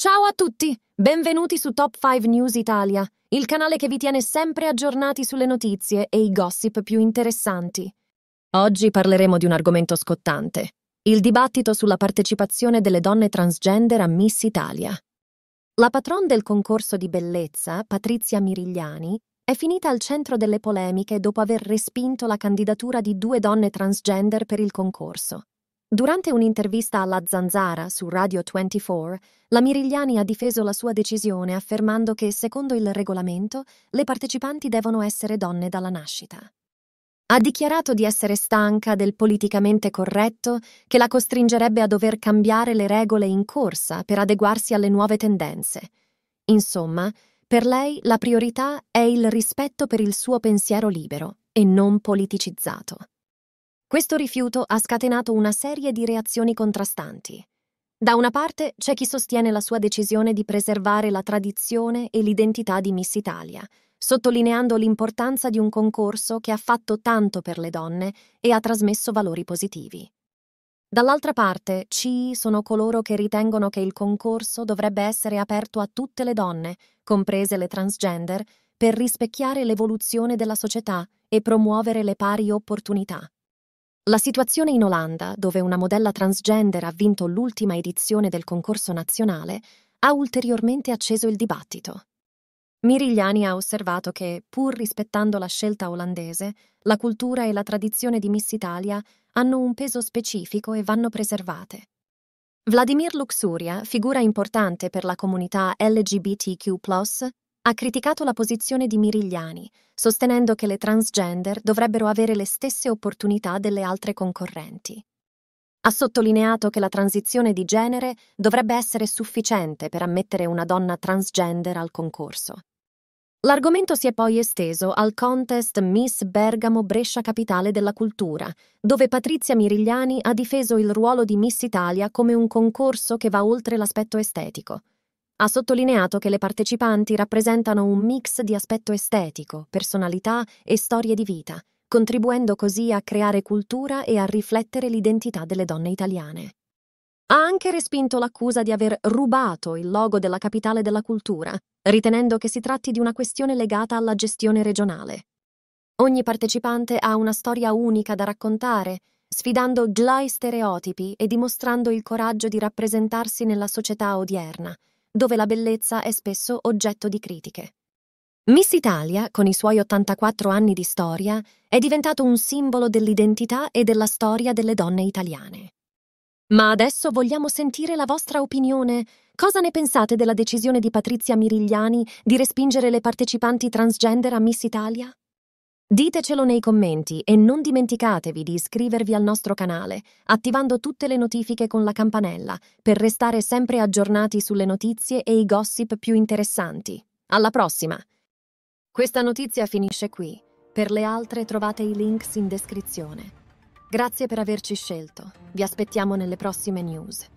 Ciao a tutti! Benvenuti su Top 5 News Italia, il canale che vi tiene sempre aggiornati sulle notizie e i gossip più interessanti. Oggi parleremo di un argomento scottante, il dibattito sulla partecipazione delle donne transgender a Miss Italia. La patron del concorso di bellezza, Patrizia Mirigliani, è finita al centro delle polemiche dopo aver respinto la candidatura di due donne transgender per il concorso. Durante un'intervista alla Zanzara su Radio 24, la Mirigliani ha difeso la sua decisione affermando che, secondo il regolamento, le partecipanti devono essere donne dalla nascita. Ha dichiarato di essere stanca del politicamente corretto che la costringerebbe a dover cambiare le regole in corsa per adeguarsi alle nuove tendenze. Insomma, per lei la priorità è il rispetto per il suo pensiero libero e non politicizzato. Questo rifiuto ha scatenato una serie di reazioni contrastanti. Da una parte c'è chi sostiene la sua decisione di preservare la tradizione e l'identità di Miss Italia, sottolineando l'importanza di un concorso che ha fatto tanto per le donne e ha trasmesso valori positivi. Dall'altra parte, CI sono coloro che ritengono che il concorso dovrebbe essere aperto a tutte le donne, comprese le transgender, per rispecchiare l'evoluzione della società e promuovere le pari opportunità. La situazione in Olanda, dove una modella transgender ha vinto l'ultima edizione del concorso nazionale, ha ulteriormente acceso il dibattito. Mirigliani ha osservato che, pur rispettando la scelta olandese, la cultura e la tradizione di Miss Italia hanno un peso specifico e vanno preservate. Vladimir Luxuria, figura importante per la comunità LGBTQ, ha criticato la posizione di Mirigliani, sostenendo che le transgender dovrebbero avere le stesse opportunità delle altre concorrenti. Ha sottolineato che la transizione di genere dovrebbe essere sufficiente per ammettere una donna transgender al concorso. L'argomento si è poi esteso al contest Miss Bergamo Brescia Capitale della Cultura, dove Patrizia Mirigliani ha difeso il ruolo di Miss Italia come un concorso che va oltre l'aspetto estetico. Ha sottolineato che le partecipanti rappresentano un mix di aspetto estetico, personalità e storie di vita, contribuendo così a creare cultura e a riflettere l'identità delle donne italiane. Ha anche respinto l'accusa di aver rubato il logo della capitale della cultura, ritenendo che si tratti di una questione legata alla gestione regionale. Ogni partecipante ha una storia unica da raccontare, sfidando gli stereotipi e dimostrando il coraggio di rappresentarsi nella società odierna, dove la bellezza è spesso oggetto di critiche. Miss Italia, con i suoi 84 anni di storia, è diventato un simbolo dell'identità e della storia delle donne italiane. Ma adesso vogliamo sentire la vostra opinione. Cosa ne pensate della decisione di Patrizia Mirigliani di respingere le partecipanti transgender a Miss Italia? Ditecelo nei commenti e non dimenticatevi di iscrivervi al nostro canale, attivando tutte le notifiche con la campanella per restare sempre aggiornati sulle notizie e i gossip più interessanti. Alla prossima! Questa notizia finisce qui. Per le altre trovate i links in descrizione. Grazie per averci scelto. Vi aspettiamo nelle prossime news.